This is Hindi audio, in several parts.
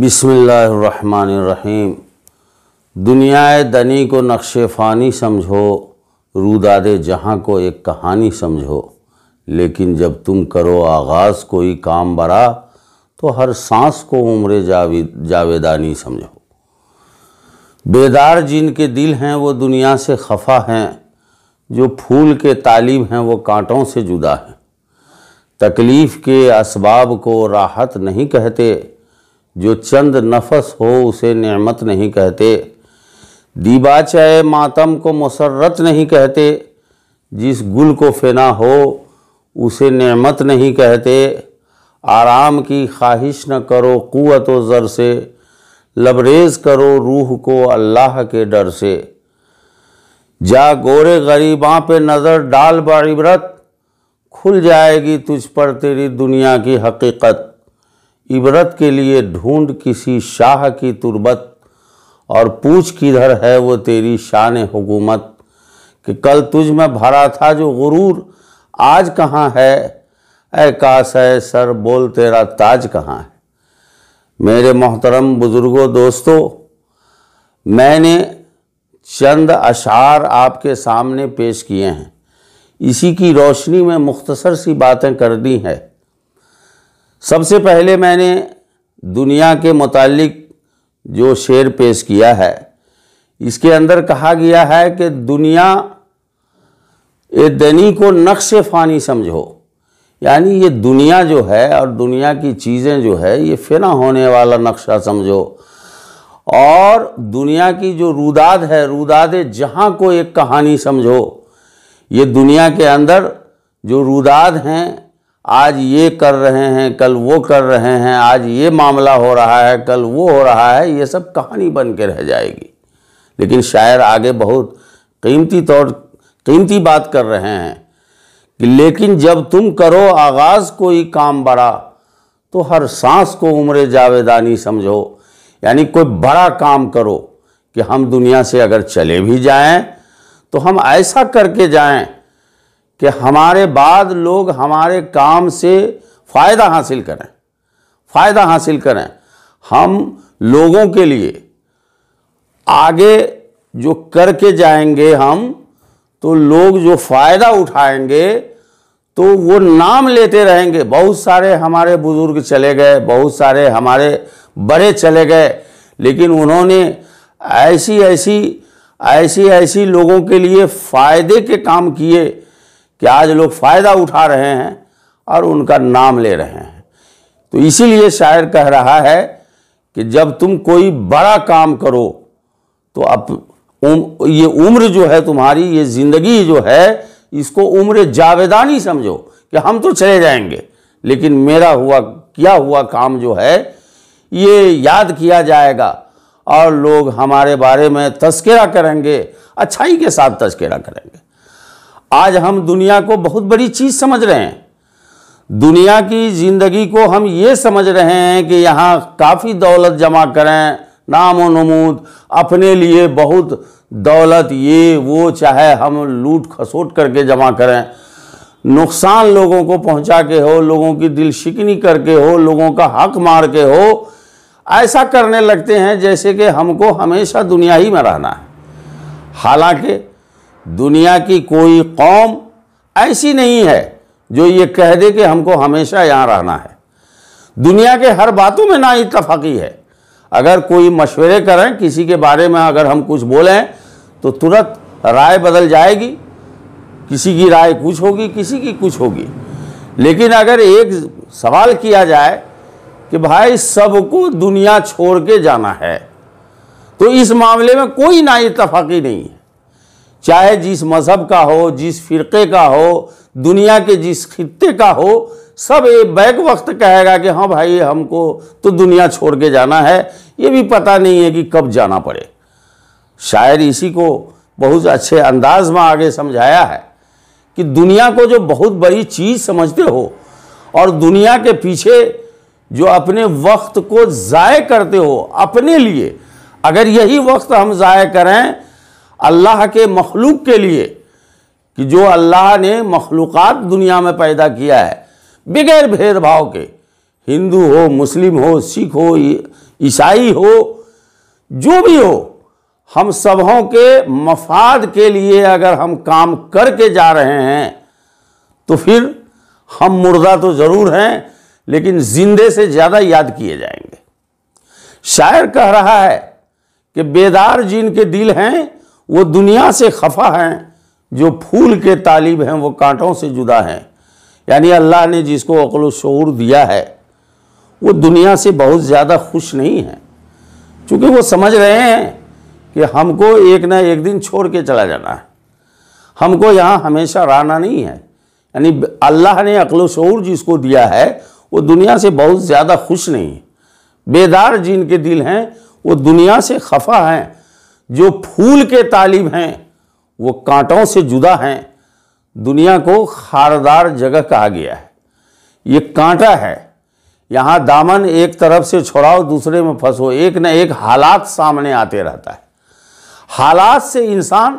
बिसमीम दुनियाए दनी को नक्शे फ़ानी समझो रूदाद जहाँ को एक कहानी समझो लेकिन जब तुम करो आगाज़ कोई काम बरा तो हर सांस को उम्र जावेद जावेदानी समझो बेदार जिनके दिल हैं वो दुनिया से खफा हैं जो फूल के तालीब हैं वो कांटों से जुदा हैं तकलीफ़ के इसबाब को राहत नहीं कहते जो चंद नफस हो उसे नेमत नहीं कहते दीबाचाए मातम को मसरत नहीं कहते जिस गुल को फेना हो उसे नेमत नहीं कहते आराम की ख्वाहिश न करो क़ुत व ज़र से लबरेज करो रूह को अल्लाह के डर से जा गोरे गरीबा पे नज़र डाल बाइबरत खुल जाएगी तुझ पर तेरी दुनिया की हकीकत इबरत के लिए ढूंढ किसी शाह की तुरबत और पूछ किधर है वो तेरी शान हुकूमत कि कल तुझ में भरा था जो गुरूर आज कहाँ है ऐ काश है सर बोल तेरा ताज कहाँ है मेरे मोहतरम बुज़ुर्गों दोस्तों मैंने चंद अशार आपके सामने पेश किए हैं इसी की रोशनी में मुख्तसर सी बातें कर दी हैं सबसे पहले मैंने दुनिया के मुतालिक जो शेर पेश किया है इसके अंदर कहा गया है कि दुनिया ए दनी को नक्श फ़ानी समझो यानी ये दुनिया जो है और दुनिया की चीज़ें जो है ये फिना होने वाला नक्शा समझो और दुनिया की जो रुदाद है रुदाद जहाँ को एक कहानी समझो ये दुनिया के अंदर जो रुदाद हैं आज ये कर रहे हैं कल वो कर रहे हैं आज ये मामला हो रहा है कल वो हो रहा है ये सब कहानी बन के रह जाएगी लेकिन शायर आगे बहुत कीमती तौर कीमती बात कर रहे हैं कि लेकिन जब तुम करो आगाज़ कोई काम बड़ा तो हर सांस को उम्र जावेदानी समझो यानी कोई बड़ा काम करो कि हम दुनिया से अगर चले भी जाएं तो हम ऐसा करके जाएं कि हमारे बाद लोग हमारे काम से फ़ायदा हासिल करें फ़ायदा हासिल करें हम लोगों के लिए आगे जो करके जाएंगे हम तो लोग जो फ़ायदा उठाएंगे तो वो नाम लेते रहेंगे बहुत सारे हमारे बुज़ुर्ग चले गए बहुत सारे हमारे बड़े चले गए लेकिन उन्होंने ऐसी ऐसी ऐसी ऐसी लोगों के लिए फ़ायदे के काम किए कि आज लोग फ़ायदा उठा रहे हैं और उनका नाम ले रहे हैं तो इसीलिए शायर कह रहा है कि जब तुम कोई बड़ा काम करो तो अब उम, ये उम्र जो है तुम्हारी ये ज़िंदगी जो है इसको उम्र जावेदानी समझो कि हम तो चले जाएंगे लेकिन मेरा हुआ किया हुआ काम जो है ये याद किया जाएगा और लोग हमारे बारे में तस्करा करेंगे अच्छाई के साथ तस्करा करेंगे आज हम दुनिया को बहुत बड़ी चीज़ समझ रहे हैं दुनिया की ज़िंदगी को हम ये समझ रहे हैं कि यहाँ काफ़ी दौलत जमा करें नाम नमूद अपने लिए बहुत दौलत ये वो चाहे हम लूट खसोट करके जमा करें नुकसान लोगों को पहुंचा के हो लोगों की दिल शिकनी करके हो लोगों का हक मार के हो ऐसा करने लगते हैं जैसे कि हमको हमेशा दुनिया ही में रहना है हालांकि दुनिया की कोई कौम ऐसी नहीं है जो ये कह दे कि हमको हमेशा यहाँ रहना है दुनिया के हर बातों में ना इतफाक़ी है अगर कोई मशवरे करें किसी के बारे में अगर हम कुछ बोलें तो तुरंत राय बदल जाएगी किसी की राय कुछ होगी किसी की कुछ होगी लेकिन अगर एक सवाल किया जाए कि भाई सबको दुनिया छोड़ के जाना है तो इस मामले में कोई ना इतफाक़ी नहीं है चाहे जिस मज़हब का हो जिस फ़िरक़े का हो दुनिया के जिस खत्ते का हो सब ये बैक वक्त कहेगा कि हाँ भाई हमको तो दुनिया छोड़ के जाना है ये भी पता नहीं है कि कब जाना पड़े शायर इसी को बहुत अच्छे अंदाज में आगे समझाया है कि दुनिया को जो बहुत बड़ी चीज़ समझते हो और दुनिया के पीछे जो अपने वक्त को ज़ाय करते हो अपने लिए अगर यही वक्त हम ज़ाय करें अल्लाह के मखलूक के लिए कि जो अल्लाह ने मखलूक़ दुनिया में पैदा किया है बगैर भेदभाव के हिंदू हो मुस्लिम हो सिख हो ईसाई हो जो भी हो हम सबों के मफाद के लिए अगर हम काम करके जा रहे हैं तो फिर हम मुर्दा तो ज़रूर हैं लेकिन जिंदे से ज़्यादा याद किए जाएंगे शायर कह रहा है कि बेदार जिनके दिल हैं वो दुनिया से खफा हैं जो फूल के तालिब हैं वो कांटों से जुदा हैं यानी अल्लाह ने जिसको अकल शूर दिया है वो दुनिया से बहुत ज़्यादा खुश नहीं है क्योंकि वो समझ रहे हैं कि हमको एक ना एक दिन छोड़ के चला जाना है हमको यहाँ हमेशा रहना नहीं है यानी अल्लाह ने अकल शूर जिसको दिया है वो दुनिया से बहुत ज़्यादा खुश नहीं बेदार जिनके दिल हैं वो दुनिया से खफा हैं जो फूल के तालिब हैं वो कांटों से जुदा हैं दुनिया को खारदार जगह कहा गया है ये कांटा है यहाँ दामन एक तरफ से छोड़ाओ दूसरे में फंसो एक न एक हालात सामने आते रहता है हालात से इंसान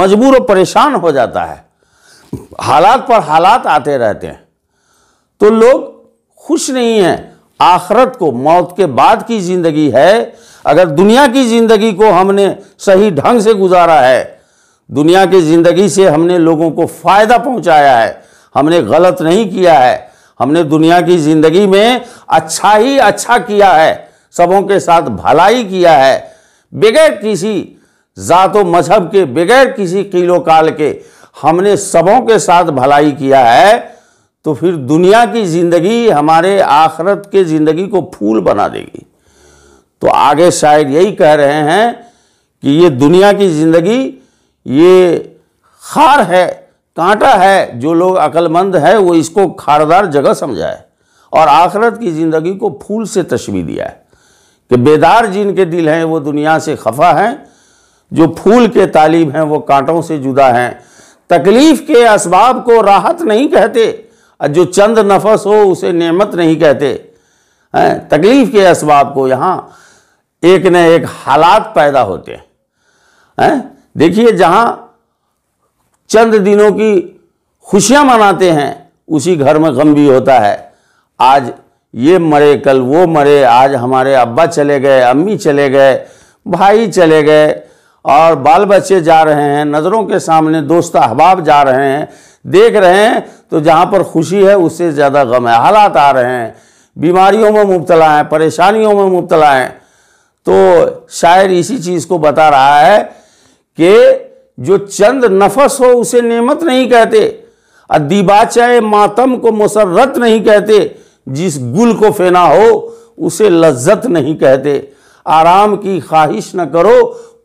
मजबूर और परेशान हो जाता है हालात पर हालात आते रहते हैं तो लोग खुश नहीं हैं आखरत को मौत के बाद की ज़िंदगी है अगर दुनिया की ज़िंदगी को हमने सही ढंग से गुजारा है दुनिया की ज़िंदगी से हमने लोगों को फ़ायदा पहुंचाया है हमने गलत नहीं किया है हमने दुनिया की ज़िंदगी में अच्छा ही अच्छा किया है सबों के साथ भलाई किया है बगैर किसी ज़ात मजहब के बगैर किसी किलोकाल काल के हमने सबों के साथ भलाई किया है तो फिर दुनिया की ज़िंदगी हमारे आखरत के ज़िंदगी को फूल बना देगी तो आगे शायर यही कह रहे हैं कि ये दुनिया की ज़िंदगी ये खार है कांटा है जो लोग अक्लमंद है वो इसको खारदार जगह समझाए और आखरत की ज़िंदगी को फूल से तशबी दिया है कि बेदार जिनके दिल हैं वो दुनिया से खफा हैं जो फूल के तालीब हैं वो कांटों से जुदा हैं तकलीफ़ के इसबाब को राहत नहीं कहते जो चंद नफस हो उसे नेमत नहीं कहते हैं तकलीफ़ के इसबाब को यहाँ एक न एक हालात पैदा होते हैं हैं देखिए जहाँ चंद दिनों की खुशियाँ मनाते हैं उसी घर में गम भी होता है आज ये मरे कल वो मरे आज हमारे अब्बा चले गए अम्मी चले गए भाई चले गए और बाल बच्चे जा रहे हैं नज़रों के सामने दोस्त अहबाब जा रहे हैं देख रहे हैं तो जहाँ पर खुशी है उससे ज़्यादा गम है हालात आ रहे हैं बीमारियों में मुबतला हैं परेशानियों में मुबतला हैं तो शायर इसी चीज़ को बता रहा है कि जो चंद नफस हो उसे नेमत नहीं कहते अदीबाचाए मातम को मसरत नहीं कहते जिस गुल को फेना हो उसे लज्जत नहीं कहते आराम की ख्वाहिश न करो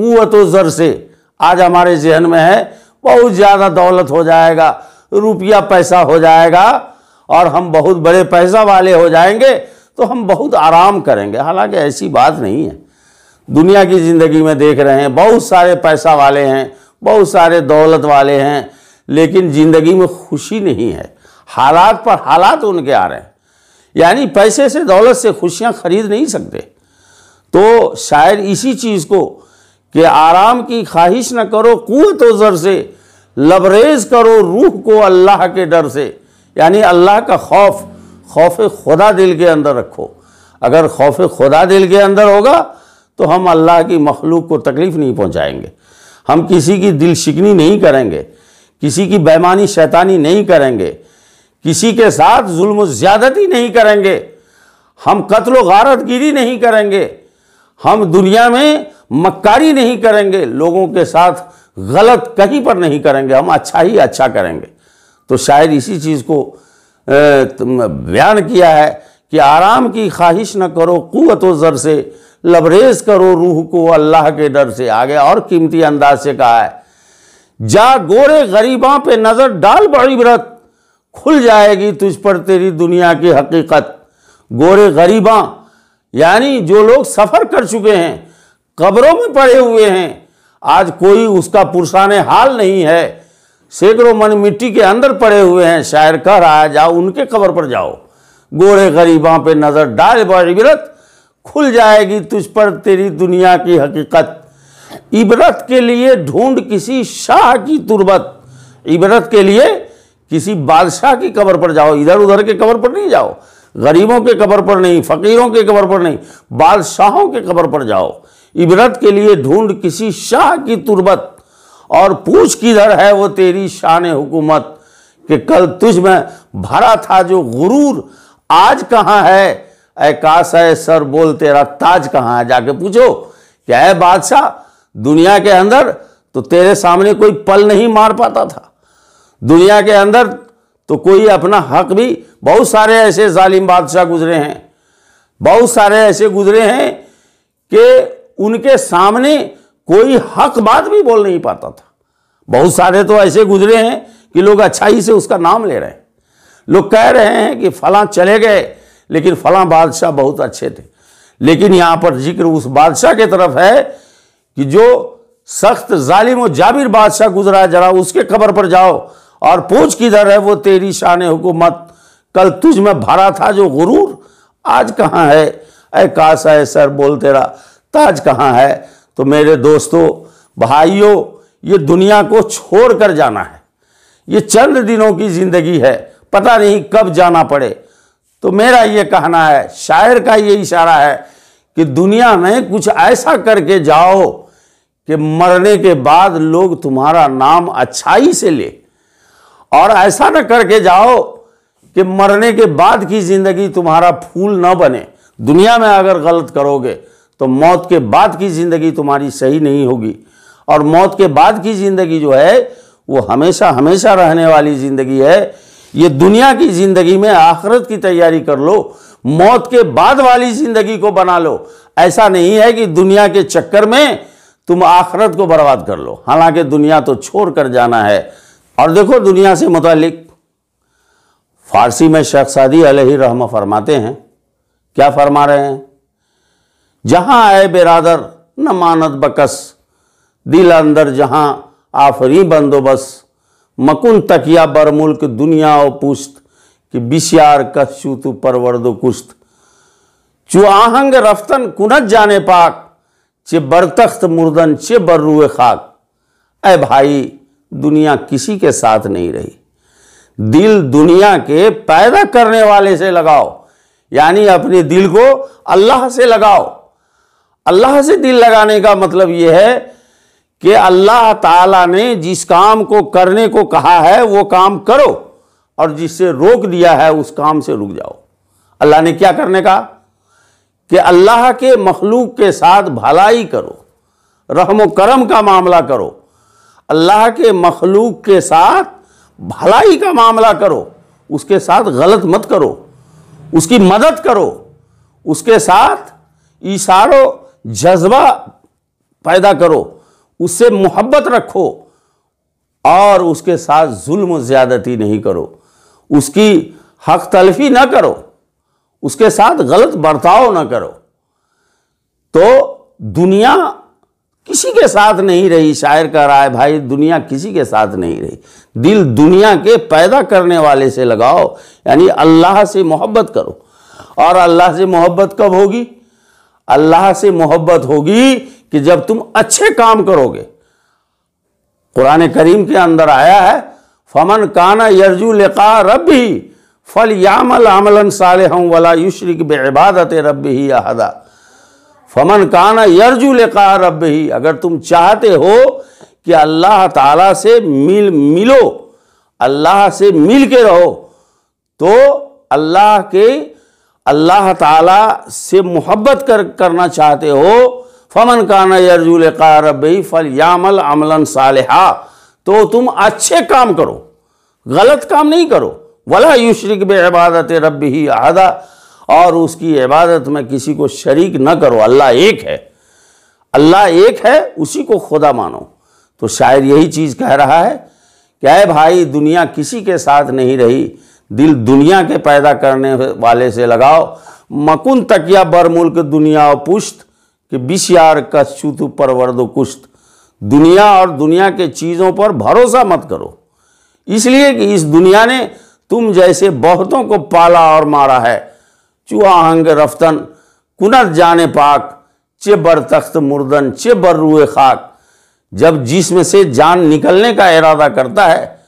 कुत ज़र से आज हमारे जहन में है बहुत ज़्यादा दौलत हो जाएगा रुपया पैसा हो जाएगा और हम बहुत बड़े पैसा वाले हो जाएंगे तो हम बहुत आराम करेंगे हालांकि ऐसी बात नहीं है दुनिया की ज़िंदगी में देख रहे हैं बहुत सारे पैसा वाले हैं बहुत सारे दौलत वाले हैं लेकिन ज़िंदगी में खुशी नहीं है हालात पर हालात उनके आ रहे हैं यानी पैसे से दौलत से खुशियाँ खरीद नहीं सकते तो शायद इसी चीज़ को कि आराम की ख्वाहिश न करो कुत तो ज़र से लबरेज करो रूह को अल्लाह के डर से यानी अल्लाह का खौफ खौफ खुदा दिल के अंदर रखो अगर खौफ खुदा दिल के अंदर होगा तो हम अल्लाह की मखलूक को तकलीफ़ नहीं पहुंचाएंगे हम किसी की दिल शिकनी नहीं करेंगे किसी की बेमानी शैतानी नहीं करेंगे किसी के साथ जुल्म ज़्यादती नहीं करेंगे हम कत्ल गारत गिरी नहीं करेंगे हम दुनिया में मक्कारी नहीं करेंगे लोगों के साथ गलत कहीं पर नहीं करेंगे हम अच्छा ही अच्छा करेंगे तो शायद इसी चीज़ को बयान किया है कि आराम की ख्वाहिश न करो क़ुत ज़र से लबरेज करो रूह को अल्लाह के डर से आगे और कीमती अंदाज से कहा है जा गोरे गरीबा पे नज़र डाल बड़ी व्रत खुल जाएगी तुझ पर तेरी दुनिया की हकीकत गोरे गरीबा यानी जो लोग सफ़र कर चुके हैं कब्रों में पड़े हुए हैं आज कोई उसका पुरसान हाल नहीं है सैकड़ों मन मिट्टी के अंदर पड़े हुए हैं शायर कह रहा है जाओ उनके कबर पर जाओ गोरे गरीबां पे नज़र डाल इबरत खुल जाएगी तुझ पर तेरी दुनिया की हकीकत इबरत के लिए ढूंढ किसी शाह की तुरबत इबरत के लिए किसी बादशाह की कबर पर जाओ इधर उधर के कबर पर नहीं जाओ गरीबों के कबर पर नहीं फ़कीरों के कबर पर नहीं बादशाहों के कबर पर जाओ इबरत के लिए ढूंढ किसी शाह की तुरबत और पूछ किधर है वो तेरी शान हुकूमत कि कल तुझ में भरा था जो गुरूर आज कहाँ है ऐ काश है सर बोल तेरा ताज कहाँ है जाके पूछो क्या है बादशाह दुनिया के अंदर तो तेरे सामने कोई पल नहीं मार पाता था दुनिया के अंदर तो कोई अपना हक भी बहुत सारे ऐसे जालिम बादशाह गुजरे हैं बहुत सारे ऐसे गुजरे हैं कि उनके सामने कोई हक बात भी बोल नहीं पाता था बहुत सारे तो ऐसे गुजरे हैं कि लोग अच्छाई से उसका नाम ले रहे हैं लोग कह रहे हैं कि फलां चले गए लेकिन फलां बादशाह बहुत अच्छे थे लेकिन यहां पर जिक्र उस बादशाह के तरफ है कि जो सख्त जालिम और जाबिर बादशाह गुजरा है जरा उसके कबर पर जाओ और पूछ किधर है वो तेरी शान हुकूमत कल तुझ में भरा था जो गुरूर आज कहाँ है अ काश है सर बोल तेरा ताज कहाँ है तो मेरे दोस्तों भाइयों ये दुनिया को छोड़ कर जाना है ये चंद दिनों की जिंदगी है पता नहीं कब जाना पड़े तो मेरा ये कहना है शायर का ये इशारा है कि दुनिया में कुछ ऐसा करके जाओ कि मरने के बाद लोग तुम्हारा नाम अच्छाई से ले और ऐसा न करके जाओ कि मरने के बाद की ज़िंदगी तुम्हारा फूल न बने दुनिया में अगर गलत करोगे तो मौत के बाद की ज़िंदगी तुम्हारी सही नहीं होगी और मौत के बाद की ज़िंदगी जो है वो हमेशा हमेशा रहने वाली ज़िंदगी है ये दुनिया की ज़िंदगी में आखरत की तैयारी कर लो मौत के बाद वाली ज़िंदगी को बना लो ऐसा नहीं है कि दुनिया के चक्कर में तुम आखरत को बर्बाद कर लो हालांकि दुनिया तो छोड़ कर जाना है और देखो दुनिया से मुतलिक फारसी में शेख सादी अलही रहम फरमाते हैं क्या फरमा रहे हैं जहाँ आए बेरादर न मानत बकस दिल अंदर जहाँ आफरी बंदोबस मकुन तकिया बर मुल्क दुनिया और पुश्त कि बिश्यार कशु तू परवरदो कुश्त चुआहंग रफ्तन कुनत जाने पाक चे बरतख्त मुर्दन चे बर्रुए खाक अय भाई दुनिया किसी के साथ नहीं रही दिल दुनिया के पैदा करने वाले से लगाओ यानी अपने दिल को अल्लाह से लगाओ अल्लाह से दिल लगाने का मतलब ये है कि अल्लाह ताला ने जिस काम को करने को कहा है वो काम करो और जिससे रोक दिया है उस काम से रुक जाओ अल्लाह ने क्या करने का कि अल्लाह के मखलूक के साथ भलाई करो रहम करम का मामला करो अल्लाह के मखलूक के साथ भलाई का मामला करो उसके साथ गलत मत करो उसकी मदद करो उसके साथ इशारों जज्बा पैदा करो उससे मोहब्बत रखो और उसके साथ जुल्म ज़्यादती नहीं करो उसकी हक तलफी ना करो उसके साथ गलत बर्ताव ना करो तो दुनिया किसी के साथ नहीं रही शायर कह रहा है भाई दुनिया किसी के साथ नहीं रही दिल दुनिया के पैदा करने वाले से लगाओ यानी अल्लाह से मोहब्बत करो और अल्लाह से मोहब्बत कब होगी अल्लाह से मोहब्बत होगी कि जब तुम अच्छे काम करोगे कुरान करीम के अंदर आया है फमन काना यरजू लिका रबी फल यामल अमलन साल वला युशरिक बेबादत रब ही अहदा फमन काना यरजू लिका रब ही अगर तुम चाहते हो कि अल्लाह ताला से मिल मिलो अल्लाह से मिल के रहो तो अल्लाह के अल्लाह ताला से मोहब्बत कर करना चाहते हो फमन काना यरजुल रबी फल यामल अमलन सालहा तो तुम अच्छे काम करो गलत काम नहीं करो वला युशरिक बे इबादत रब ही अहदा और उसकी इबादत में किसी को शरीक न करो अल्लाह एक है अल्लाह एक है उसी को खुदा मानो तो शायर यही चीज़ कह रहा है कि अरे भाई दुनिया किसी के साथ नहीं रही दिल दुनिया के पैदा करने वाले से लगाओ मकुन तकिया बर मुल्क दुनिया पुश्त कि बिश यार कश्युत परवर्द कुश्त दुनिया और दुनिया के चीज़ों पर भरोसा मत करो इसलिए कि इस दुनिया ने तुम जैसे बहुतों को पाला और मारा है चुहा हंग रफ्तन कुनत जाने पाक चे बर तख्त मुर्दन चे बर रुए खाक जब जिसम से जान निकलने का इरादा करता है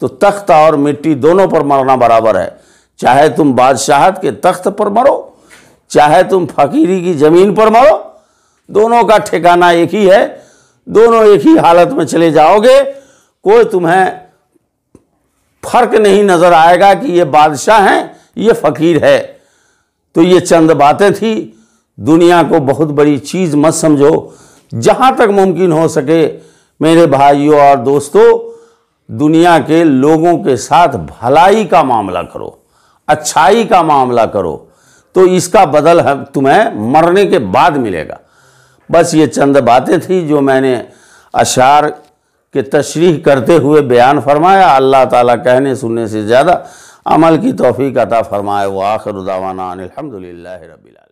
तो तख्त और मिट्टी दोनों पर मरना बराबर है चाहे तुम बादशाहत के तख्त पर मरो चाहे तुम फकीरी की ज़मीन पर मरो दोनों का ठिकाना एक ही है दोनों एक ही हालत में चले जाओगे कोई तुम्हें फर्क नहीं नज़र आएगा कि ये बादशाह हैं ये फ़कीर है तो ये चंद बातें थी दुनिया को बहुत बड़ी चीज़ मत समझो जहाँ तक मुमकिन हो सके मेरे भाइयों और दोस्तों दुनिया के लोगों के साथ भलाई का मामला करो अच्छाई का मामला करो तो इसका बदल हम तुम्हें मरने के बाद मिलेगा बस ये चंद बातें थी जो मैंने अशार के तशरीह करते हुए बयान फरमाया अल्लाह ताला कहने सुनने से ज़्यादा अमल की तोफ़ी अता फरमाए वो आखिर उदावाना अलहमदिल्ला रबीला